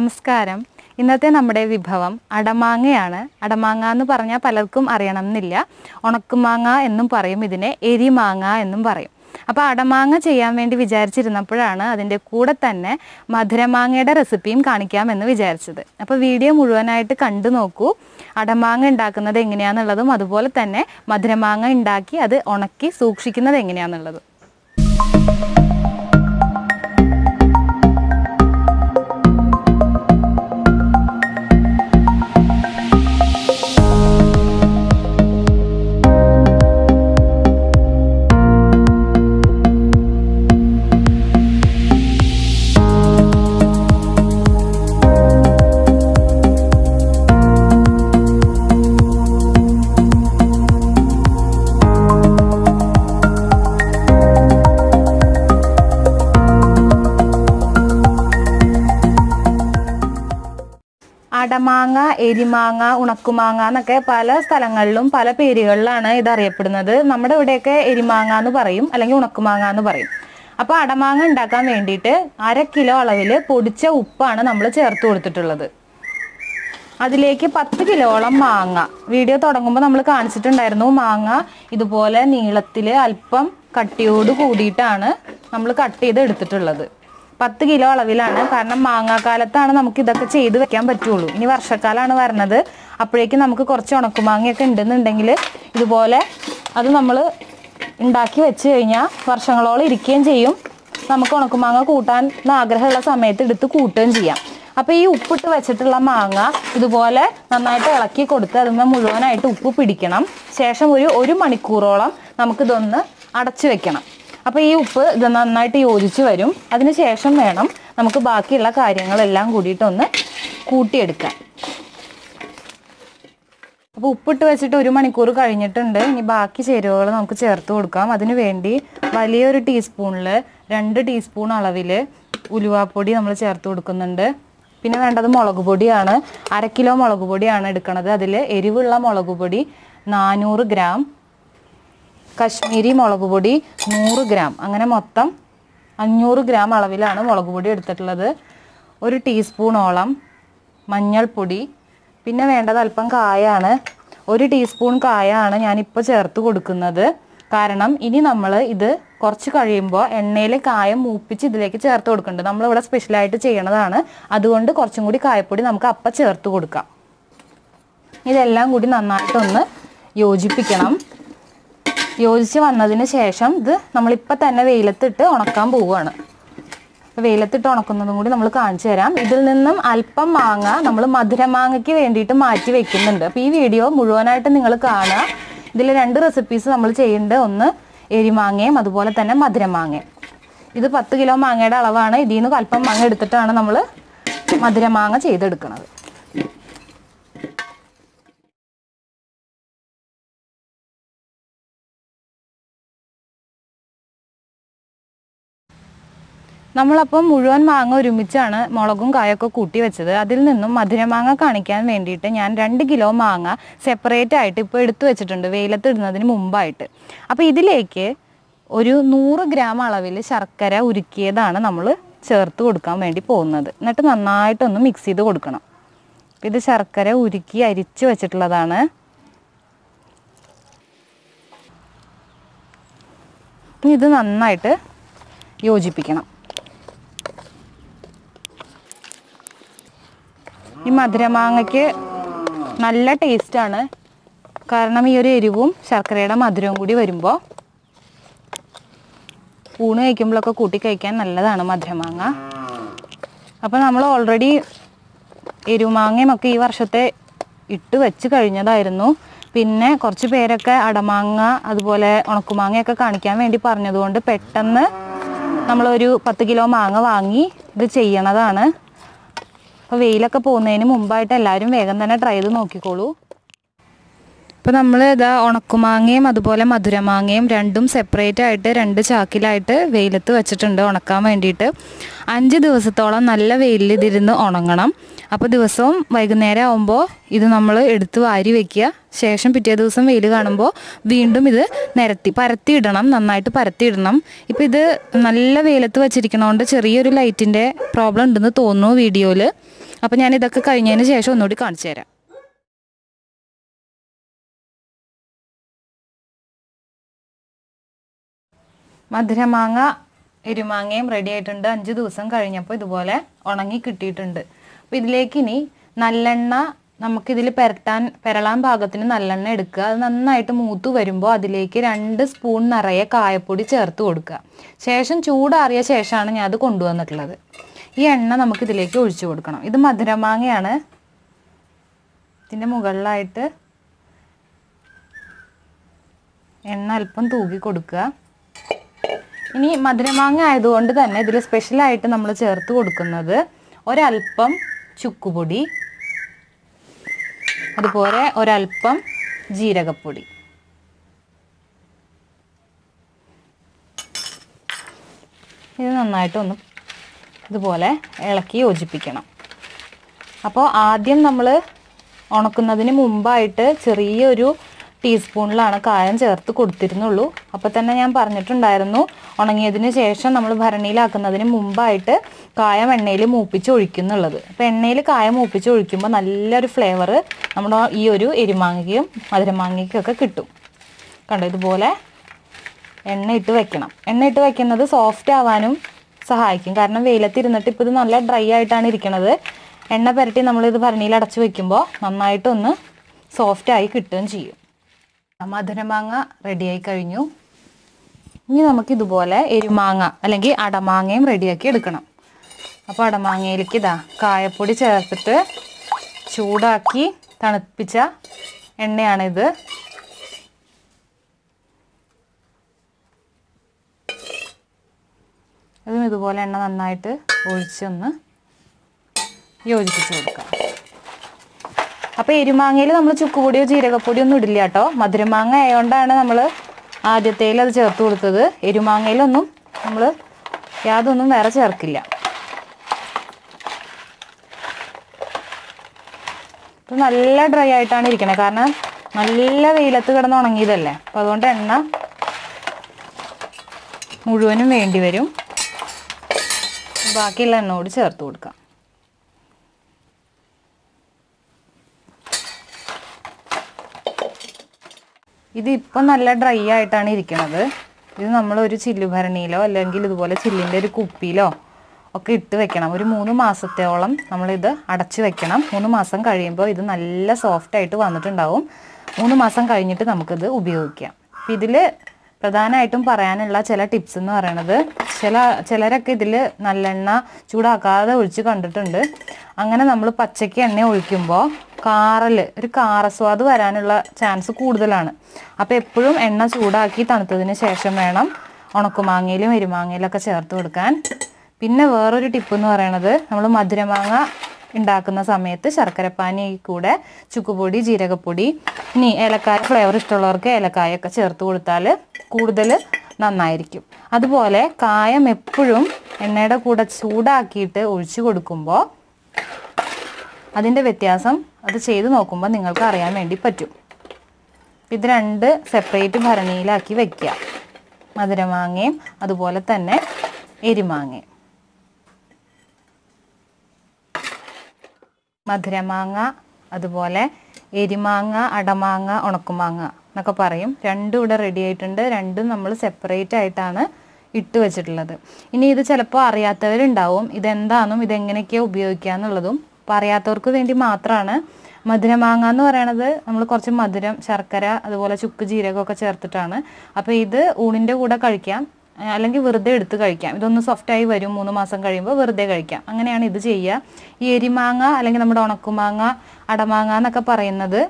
നമസ്കാരം ഇന്നത്തെ നമ്മുടെ വിഭവം അടമാങ്ങയാണ് അടമാങ്ങ എന്ന് പറഞ്ഞാൽ പലർക്കും അറിയണം എന്നില്ല ഉണക്കുമാങ്ങ എന്നും പറയും ഇതിനെ എരിമാങ്ങ എന്നും പറയും അപ്പോൾ അടമാങ്ങ ചെയ്യാൻ വേണ്ടി വിചാരിച്ചിരുന്നപ്പോഴാണ് അതിൻ്റെ കൂടെ തന്നെ മധുരമാങ്ങയുടെ റെസിപ്പിയും കാണിക്കാമെന്ന് വിചാരിച്ചത് അപ്പോൾ വീഡിയോ മുഴുവനായിട്ട് കണ്ടു നോക്കൂ അടമാങ്ങ ഉണ്ടാക്കുന്നത് എങ്ങനെയാണെന്നുള്ളതും അതുപോലെ തന്നെ മധുരമാങ്ങ ഉണ്ടാക്കി അത് ഉണക്കി സൂക്ഷിക്കുന്നത് എങ്ങനെയാണെന്നുള്ളതും മാങ്ങ എരിമാങ്ങ ഉണക്കുമാങ്ങ എന്നൊക്കെ പല സ്ഥലങ്ങളിലും പല പേരുകളിലാണ് ഇത് അറിയപ്പെടുന്നത് നമ്മുടെ ഇവിടെയൊക്കെ എരിമാങ്ങ എന്ന് പറയും അല്ലെങ്കിൽ ഉണക്കുമാങ്ങ എന്ന് പറയും അപ്പോൾ അടമാങ്ങ ഉണ്ടാക്കാൻ വേണ്ടിയിട്ട് അര കിലോ അളവിൽ പൊടിച്ച ഉപ്പാണ് നമ്മൾ ചേർത്ത് കൊടുത്തിട്ടുള്ളത് അതിലേക്ക് പത്ത് കിലോളം മാങ്ങ വീഡിയോ തുടങ്ങുമ്പോൾ നമ്മൾ കാണിച്ചിട്ടുണ്ടായിരുന്നു മാങ്ങ ഇതുപോലെ നീളത്തിൽ അല്പം കട്ടിയോട് കൂടിയിട്ടാണ് നമ്മൾ കട്ട് ചെയ്ത് എടുത്തിട്ടുള്ളത് പത്ത് കിലോ അളവിലാണ് കാരണം മാങ്ങാക്കാലത്താണ് നമുക്ക് ഇതൊക്കെ ചെയ്ത് വെക്കാൻ പറ്റുള്ളൂ ഇനി വർഷക്കാലമാണ് വരണത് അപ്പോഴേക്കും നമുക്ക് കുറച്ച് ഉണക്കുമാങ്ങയൊക്കെ ഉണ്ടെന്നുണ്ടെങ്കിൽ ഇതുപോലെ അത് നമ്മൾ ഉണ്ടാക്കി വെച്ച് കഴിഞ്ഞാൽ വർഷങ്ങളോളം ഇരിക്കുകയും ചെയ്യും നമുക്ക് ഉണക്കുമാങ്ങ കൂട്ടാൻ ആഗ്രഹമുള്ള സമയത്ത് എടുത്ത് കൂട്ടുകയും ചെയ്യാം അപ്പോൾ ഈ ഉപ്പിട്ട് വെച്ചിട്ടുള്ള മാങ്ങ ഇതുപോലെ നന്നായിട്ട് ഇളക്കി കൊടുത്ത് അതിന്മേൽ മുഴുവനായിട്ട് ഉപ്പ് പിടിക്കണം ശേഷം ഒരു ഒരു മണിക്കൂറോളം നമുക്കിതൊന്ന് അടച്ചു വെക്കണം അപ്പോൾ ഈ ഉപ്പ് ഇത് നന്നായിട്ട് യോജിച്ച് വരും അതിനുശേഷം വേണം നമുക്ക് ബാക്കിയുള്ള കാര്യങ്ങളെല്ലാം കൂടിയിട്ടൊന്ന് കൂട്ടിയെടുക്കാം അപ്പോൾ ഉപ്പിട്ട് വെച്ചിട്ട് ഒരു മണിക്കൂർ കഴിഞ്ഞിട്ടുണ്ട് ഇനി ബാക്കി ചേരുവകൾ നമുക്ക് ചേർത്ത് കൊടുക്കാം അതിന് വേണ്ടി വലിയൊരു ടീസ്പൂണിൽ രണ്ട് ടീസ്പൂൺ അളവിൽ ഉലുവാപ്പൊടി നമ്മൾ ചേർത്ത് കൊടുക്കുന്നുണ്ട് പിന്നെ വേണ്ടത് മുളക് പൊടിയാണ് അര കിലോ മുളക് പൊടിയാണ് എടുക്കുന്നത് അതിൽ എരിവുള്ള മുളക് പൊടി നാനൂറ് ഗ്രാം കശ്മീരി മുളക് പൊടി നൂറ് ഗ്രാം അങ്ങനെ മൊത്തം അഞ്ഞൂറ് ഗ്രാം അളവിലാണ് മുളക് പൊടി എടുത്തിട്ടുള്ളത് ഒരു ടീസ്പൂണോളം മഞ്ഞൾപ്പൊടി പിന്നെ വേണ്ടത് അല്പം കായാണ് ഒരു ടീസ്പൂൺ കായാണ് ഞാനിപ്പോൾ ചേർത്ത് കൊടുക്കുന്നത് കാരണം ഇനി നമ്മൾ ഇത് കുറച്ച് കഴിയുമ്പോൾ എണ്ണയിൽ കായം മൂപ്പിച്ച് ഇതിലേക്ക് ചേർത്ത് കൊടുക്കുന്നുണ്ട് നമ്മളിവിടെ സ്പെഷ്യലായിട്ട് ചെയ്യണതാണ് അതുകൊണ്ട് കുറച്ചും കൂടി കായപ്പൊടി നമുക്ക് അപ്പം ചേർത്ത് കൊടുക്കാം ഇതെല്ലാം കൂടി നന്നായിട്ടൊന്ന് യോജിപ്പിക്കണം യോജിച്ച് വന്നതിന് ശേഷം ഇത് നമ്മളിപ്പോൾ തന്നെ വെയിലത്തിട്ട് ഉണക്കാൻ പോവുകയാണ് വെയിലത്തിട്ട് ഉണക്കുന്നതും കൂടി നമ്മൾ കാണിച്ചു തരാം ഇതിൽ നിന്നും അല്പം മാങ്ങ നമ്മൾ മധുരമാങ്ങയ്ക്ക് വേണ്ടിയിട്ട് മാറ്റി വെക്കുന്നുണ്ട് അപ്പോൾ ഈ വീഡിയോ മുഴുവനായിട്ട് നിങ്ങൾ കാണുക ഇതിൽ രണ്ട് റെസിപ്പീസ് നമ്മൾ ചെയ്യേണ്ടത് ഒന്ന് എരിമാങ്ങയും അതുപോലെ തന്നെ മധുരമാങ്ങയും ഇത് പത്ത് കിലോ മാങ്ങയുടെ അളവാണ് ഇതിൽ നിന്ന് അല്പം മാങ്ങ എടുത്തിട്ടാണ് നമ്മൾ മധുരമാങ്ങ ചെയ്തെടുക്കുന്നത് നമ്മളപ്പം മുഴുവൻ മാങ്ങ ഒരുമിച്ചാണ് മുളകും കായൊക്കെ കൂട്ടി വെച്ചത് അതിൽ നിന്നും മധുരമാങ്ങ കാണിക്കാൻ വേണ്ടിയിട്ട് ഞാൻ രണ്ട് കിലോ മാങ്ങ സെപ്പറേറ്റ് ആയിട്ട് ഇപ്പോൾ എടുത്തു വെച്ചിട്ടുണ്ട് വെയിലത്തിടുന്നതിന് മുമ്പായിട്ട് അപ്പോൾ ഇതിലേക്ക് ഒരു നൂറ് ഗ്രാം അളവിൽ ശർക്കര ഉരുക്കിയതാണ് നമ്മൾ ചേർത്ത് കൊടുക്കാൻ വേണ്ടി പോകുന്നത് എന്നിട്ട് നന്നായിട്ടൊന്ന് മിക്സ് ചെയ്ത് കൊടുക്കണം ഇത് ശർക്കര ഉരുക്കി അരിച്ച് വെച്ചിട്ടുള്ളതാണ് ഇത് നന്നായിട്ട് യോജിപ്പിക്കണം ഈ മധുരമാങ്ങയ്ക്ക് നല്ല ടേസ്റ്റാണ് കാരണം ഈ ഒരു എരിവും ശർക്കരയുടെ മധുരവും കൂടി വരുമ്പോൾ ഊണ് കഴിക്കുമ്പോഴൊക്കെ കൂട്ടി കഴിക്കാൻ നല്ലതാണ് മധുരമാങ്ങ അപ്പോൾ നമ്മൾ ഓൾറെഡി എരുമാങ്ങയും ഒക്കെ ഈ വർഷത്തെ ഇട്ട് വെച്ച് കഴിഞ്ഞതായിരുന്നു പിന്നെ കുറച്ച് പേരൊക്കെ അടമാങ്ങ അതുപോലെ ഉണക്കുമാങ്ങയൊക്കെ കാണിക്കാൻ വേണ്ടി പറഞ്ഞതുകൊണ്ട് പെട്ടെന്ന് നമ്മളൊരു പത്ത് കിലോ മാങ്ങ വാങ്ങി ഇത് ചെയ്യണതാണ് അപ്പൊ വെയിലൊക്കെ പോകുന്നതിന് മുമ്പായിട്ട് എല്ലാവരും വേഗം തന്നെ ട്രൈ ചെയ്ത് നോക്കിക്കോളൂ ഇപ്പൊ നമ്മൾ ഇതാ ഉണക്കുമാങ്ങയും അതുപോലെ മധുരമാങ്ങയും രണ്ടും സെപ്പറേറ്റ് ആയിട്ട് രണ്ട് ചാക്കിലായിട്ട് വെയിലത്ത് വെച്ചിട്ടുണ്ട് ഉണക്കാൻ വേണ്ടിയിട്ട് അഞ്ച് ദിവസത്തോളം നല്ല വെയിലിൽ ഇതിരുന്ന് ഉണങ്ങണം അപ്പോൾ ദിവസവും വൈകുന്നേരം ആകുമ്പോൾ ഇത് നമ്മൾ എടുത്ത് വാരി വെക്കുക ശേഷം പിറ്റേ ദിവസം വെയിൽ കാണുമ്പോൾ വീണ്ടും ഇത് നിരത്തി പരത്തിയിടണം നന്നായിട്ട് പരത്തിയിടണം ഇപ്പോൾ ഇത് നല്ല വെയിലത്ത് വെച്ചിരിക്കണോണ്ട് ചെറിയൊരു ലൈറ്റിൻ്റെ പ്രോബ്ലം ഉണ്ടെന്ന് തോന്നുന്നു വീഡിയോയിൽ അപ്പോൾ ഞാൻ ഇതൊക്കെ കഴിഞ്ഞതിന് ശേഷം ഒന്നുകൂടി കാണിച്ചു തരാം മധുരമാങ്ങ എരുമാങ്ങയും റെഡി ആയിട്ടുണ്ട് അഞ്ച് ദിവസം കഴിഞ്ഞപ്പോൾ ഇതുപോലെ ഉണങ്ങി കിട്ടിയിട്ടുണ്ട് ഇതിലേക്ക് ഇനി നല്ലെണ്ണ നമുക്കിതിൽ പെരട്ടാൻ പെരളാൻ ഭാഗത്തിന് നല്ലെണ്ണ എടുക്കുക അത് നന്നായിട്ട് മൂത്ത് വരുമ്പോൾ അതിലേക്ക് രണ്ട് സ്പൂൺ നിറയെ കായപ്പൊടി ചേർത്ത് കൊടുക്കുക ശേഷം ചൂടാറിയ ശേഷമാണ് ഞാൻ അത് കൊണ്ടുവന്നിട്ടുള്ളത് ഈ എണ്ണ നമുക്ക് ഇതിലേക്ക് ഒഴിച്ചു കൊടുക്കണം ഇത് മധുരമാങ്ങയാണ് ഇതിൻ്റെ മുകളിലായിട്ട് എണ്ണ അല്പം തൂക്കി കൊടുക്കുക ഇനി മധുരമാങ്ങ ആയതുകൊണ്ട് തന്നെ ഇതിൽ സ്പെഷ്യലായിട്ട് നമ്മൾ ചേർത്ത് കൊടുക്കുന്നത് ഒരൽപ്പം ചുക്കുപൊടി അതുപോലെ ഒരൽപ്പം ജീരകപ്പൊടി ഇത് നന്നായിട്ടൊന്ന് ഇതുപോലെ ഇളക്കി യോജിപ്പിക്കണം അപ്പോൾ ആദ്യം നമ്മൾ ഉണക്കുന്നതിന് മുമ്പായിട്ട് ചെറിയൊരു ടീസ്പൂണിലാണ് കായം ചേർത്ത് കൊടുത്തിരുന്നുള്ളൂ അപ്പോൾ തന്നെ ഞാൻ പറഞ്ഞിട്ടുണ്ടായിരുന്നു ഉണങ്ങിയതിന് ശേഷം നമ്മൾ ഭരണിയിലാക്കുന്നതിന് മുമ്പായിട്ട് കായം എണ്ണയിൽ മൂപ്പിച്ച് ഒഴിക്കുന്നുള്ളത് അപ്പോൾ എണ്ണയിൽ കായം മൂപ്പിച്ച് ഒഴിക്കുമ്പോൾ നല്ലൊരു ഫ്ലേവർ നമ്മുടെ ഈ ഒരു എരിമാങ്ങയ്ക്കും മധുരമാങ്ങയ്ക്കൊക്കെ കിട്ടും കണ്ടോ ഇതുപോലെ എണ്ണയിട്ട് വയ്ക്കണം വെക്കണം വയ്ക്കുന്നത് വെക്കുന്നത് സോഫ്റ്റ് ആവാനും സഹായിക്കും കാരണം വെയിലത്തിരുന്നിട്ട് ഇപ്പോൾ ഇത് നല്ല ഡ്രൈ ആയിട്ടാണ് ഇരിക്കുന്നത് എണ്ണ പുരട്ടി നമ്മളിത് ഭരണിയിൽ അടച്ചു വയ്ക്കുമ്പോൾ നന്നായിട്ടൊന്ന് സോഫ്റ്റായി കിട്ടുകയും ചെയ്യും മധുരമാങ്ങ റെഡിയായി കഴിഞ്ഞു ഇനി നമുക്ക് ഇതുപോലെ എരുമാങ്ങ അല്ലെങ്കിൽ അടമാങ്ങയും റെഡിയാക്കി എടുക്കണം അപ്പോൾ അടമാങ്ങയിലേക്ക് ഇതാ കായപ്പൊടി ചേർത്തിട്ട് ചൂടാക്കി തണുപ്പിച്ച എണ്ണയാണിത് ഇതുപോലെ എണ്ണ നന്നായിട്ട് ഒഴിച്ചൊന്ന് യോജിപ്പിച്ച് കൊടുക്കാം അപ്പോൾ എരുമാങ്ങയിൽ നമ്മൾ ചുക്കുപൊടിയോ ജീരകപ്പൊടിയോ ഒന്നും ഇടില്ല കേട്ടോ മധുരമാങ്ങ ആയതുകൊണ്ടാണ് നമ്മൾ ആദ്യത്തേൽ അത് ചേർത്ത് കൊടുത്തത് എരുമാങ്ങയിലൊന്നും നമ്മൾ യാതൊന്നും വേറെ ചേർക്കില്ല നല്ല ഡ്രൈ ആയിട്ടാണ് ഇരിക്കുന്നത് കാരണം നല്ല വെയിലത്ത് കിടന്ന് ഉണങ്ങിയതല്ലേ അപ്പോൾ അതുകൊണ്ട് എണ്ണ മുഴുവനും വേണ്ടി വരും ബാക്കിയുള്ള എണ്ണ കൂടി ചേർത്ത് കൊടുക്കാം ഇതിപ്പോൾ നല്ല ഡ്രൈ ആയിട്ടാണ് ഇരിക്കുന്നത് ഇത് നമ്മൾ ഒരു ചില്ലു ഭരണിയിലോ അല്ലെങ്കിൽ ഇതുപോലെ ചില്ലിൻ്റെ ഒരു കുപ്പിയിലോ ഒക്കെ ഇട്ട് വെക്കണം ഒരു മൂന്ന് മാസത്തോളം നമ്മളിത് അടച്ച് വെക്കണം മൂന്ന് മാസം കഴിയുമ്പോൾ ഇത് നല്ല സോഫ്റ്റായിട്ട് വന്നിട്ടുണ്ടാവും മൂന്ന് മാസം കഴിഞ്ഞിട്ട് നമുക്കിത് ഉപയോഗിക്കാം ഇതിൽ പ്രധാനമായിട്ടും പറയാനുള്ള ചില ടിപ്സ് എന്ന് പറയണത് ചില ചിലരൊക്കെ ഇതിൽ നല്ലെണ്ണ ചൂടാക്കാതെ ഒഴിച്ച് കണ്ടിട്ടുണ്ട് അങ്ങനെ നമ്മൾ പച്ചയ്ക്ക് എണ്ണ ഒഴിക്കുമ്പോൾ കാറൽ ഒരു കാറസ്വാദ് വരാനുള്ള ചാൻസ് കൂടുതലാണ് അപ്പോൾ എപ്പോഴും എണ്ണ ചൂടാക്കി തണുത്തതിന് ശേഷം വേണം ഉണക്കുമാങ്ങയിലും എരുമാങ്ങയിലൊക്കെ ചേർത്ത് കൊടുക്കാൻ പിന്നെ വേറൊരു ടിപ്പ് എന്ന് പറയണത് നമ്മൾ മധുരമാങ്ങ ഉണ്ടാക്കുന്ന സമയത്ത് ശർക്കരപ്പാനി കൂടെ ചുക്കുപൊടി ജീരകപ്പൊടി ഇനി ഏലക്കായ ഫ്ലേവർ ഇഷ്ടമുള്ളവർക്ക് ഏലക്കായൊക്കെ ചേർത്ത് കൊടുത്താൽ കൂടുതൽ നന്നായിരിക്കും അതുപോലെ കായം എപ്പോഴും എണ്ണയുടെ കൂടെ ചൂടാക്കിയിട്ട് ഒഴിച്ചു കൊടുക്കുമ്പോൾ അതിൻ്റെ വ്യത്യാസം അത് ചെയ്ത് നോക്കുമ്പോൾ നിങ്ങൾക്ക് അറിയാൻ വേണ്ടി പറ്റും ഇത് രണ്ട് സെപ്പറേറ്റ് ഭരണിയിലാക്കി വയ്ക്കുക മധുരമാങ്ങയും അതുപോലെ തന്നെ എരിമാങ്ങയും മധുരമാങ്ങ അതുപോലെ എരിമാങ്ങ അടമാങ്ങ ഉണക്കുമാങ്ങ എന്നൊക്കെ പറയും രണ്ടും ഇവിടെ റെഡി ആയിട്ടുണ്ട് രണ്ടും നമ്മൾ സെപ്പറേറ്റ് ആയിട്ടാണ് ഇട്ട് വെച്ചിട്ടുള്ളത് ഇനി ഇത് ചിലപ്പോൾ അറിയാത്തവരുണ്ടാവും ഇതെന്താണെന്നും ഇതെങ്ങനെയൊക്കെയാണ് ഉപയോഗിക്കുക എന്നുള്ളതും അപ്പോൾ അറിയാത്തവർക്ക് വേണ്ടി മാത്രമാണ് മധുരമാങ്ങ എന്ന് പറയണത് നമ്മൾ കുറച്ച് മധുരം ശർക്കര അതുപോലെ ചുക്ക് ജീരകമൊക്കെ ചേർത്തിട്ടാണ് അപ്പോൾ ഇത് ഊണിൻ്റെ കൂടെ കഴിക്കാം അല്ലെങ്കിൽ വെറുതെ എടുത്ത് കഴിക്കാം ഇതൊന്ന് സോഫ്റ്റായി വരും മൂന്ന് മാസം കഴിയുമ്പോൾ വെറുതെ കഴിക്കാം അങ്ങനെയാണ് ഇത് ചെയ്യുക ഈ എരിമാങ്ങ അല്ലെങ്കിൽ നമ്മുടെ ഉണക്കുമാങ്ങ അടമാങ്ങ എന്നൊക്കെ പറയുന്നത്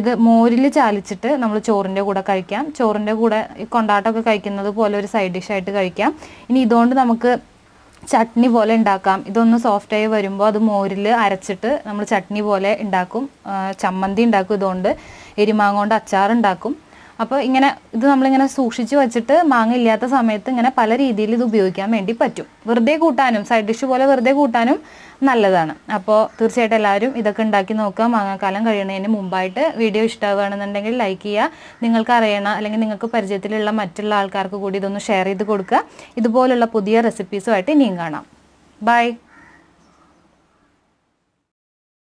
ഇത് മോരിൽ ചാലിച്ചിട്ട് നമ്മൾ ചോറിൻ്റെ കൂടെ കഴിക്കാം ചോറിൻ്റെ കൂടെ ഈ കൊണ്ടാട്ടമൊക്കെ കഴിക്കുന്നത് പോലെ ഒരു സൈഡ് ഡിഷായിട്ട് കഴിക്കാം ഇനി ഇതുകൊണ്ട് നമുക്ക് ചട്നി പോലെ ഉണ്ടാക്കാം ഇതൊന്ന് സോഫ്റ്റായി വരുമ്പോൾ അത് മോരിൽ അരച്ചിട്ട് നമ്മൾ ചട്നി പോലെ ഉണ്ടാക്കും ചമ്മന്തി ഉണ്ടാക്കും ഇതുകൊണ്ട് എരിമാങ്ങ കൊണ്ട് അച്ചാർ ഉണ്ടാക്കും അപ്പോൾ ഇങ്ങനെ ഇത് നമ്മളിങ്ങനെ സൂക്ഷിച്ച് വെച്ചിട്ട് മാങ്ങ ഇല്ലാത്ത സമയത്ത് ഇങ്ങനെ പല രീതിയിൽ ഇത് ഉപയോഗിക്കാൻ വേണ്ടി പറ്റും വെറുതെ കൂട്ടാനും സൈഡ് ഡിഷ് പോലെ വെറുതെ കൂട്ടാനും നല്ലതാണ് അപ്പോൾ തീർച്ചയായിട്ടും എല്ലാവരും ഇതൊക്കെ ഉണ്ടാക്കി നോക്കുക മാങ്ങാക്കാലം കഴിയുന്നതിന് മുമ്പായിട്ട് വീഡിയോ ഇഷ്ടമാവുകയാണെന്നുണ്ടെങ്കിൽ ലൈക്ക് ചെയ്യുക നിങ്ങൾക്ക് അറിയണ അല്ലെങ്കിൽ നിങ്ങൾക്ക് പരിചയത്തിലുള്ള മറ്റുള്ള ആൾക്കാർക്ക് കൂടി ഇതൊന്ന് ഷെയർ ചെയ്ത് കൊടുക്കുക ഇതുപോലുള്ള പുതിയ റെസിപ്പീസുമായിട്ട് ഇനിയും കാണാം ബൈ